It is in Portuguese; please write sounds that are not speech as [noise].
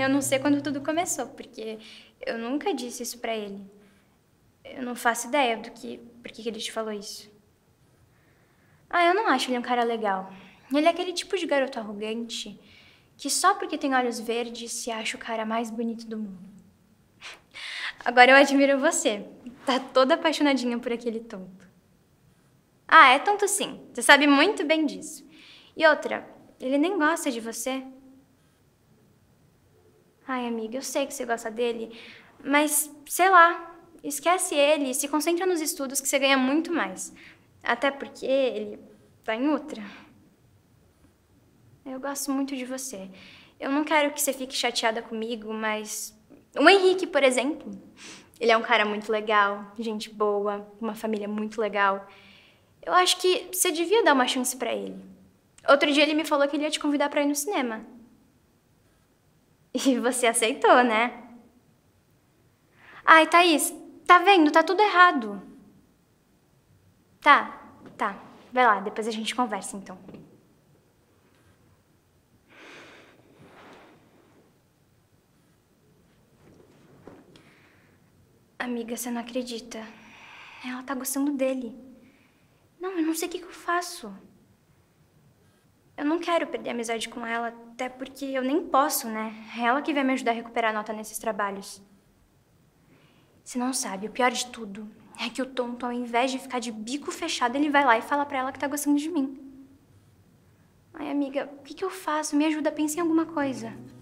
eu não sei quando tudo começou, porque eu nunca disse isso para ele. Eu não faço ideia do que, por que ele te falou isso. Ah, eu não acho ele um cara legal. Ele é aquele tipo de garoto arrogante que só porque tem olhos verdes se acha o cara mais bonito do mundo. Agora eu admiro você. Tá toda apaixonadinha por aquele tonto. Ah, é tonto sim. Você sabe muito bem disso. E outra, ele nem gosta de você. Ai, amiga, eu sei que você gosta dele, mas sei lá, esquece ele se concentra nos estudos que você ganha muito mais. Até porque ele tá em outra. Eu gosto muito de você. Eu não quero que você fique chateada comigo, mas o Henrique, por exemplo, ele é um cara muito legal, gente boa, uma família muito legal. Eu acho que você devia dar uma chance para ele. Outro dia ele me falou que ele ia te convidar para ir no cinema. [laughs] E você aceitou, né? Ai, Thaís, tá vendo? Tá tudo errado. Tá, tá. Vai lá, depois a gente conversa então. Amiga, você não acredita. Ela tá gostando dele. Não, eu não sei o que, que eu faço. Eu não quero perder a amizade com ela, até porque eu nem posso, né? É ela que vai me ajudar a recuperar a nota nesses trabalhos. Você não sabe, o pior de tudo é que o tonto, ao invés de ficar de bico fechado, ele vai lá e fala pra ela que tá gostando de mim. Ai, amiga, o que, que eu faço? Me ajuda, pense em alguma coisa.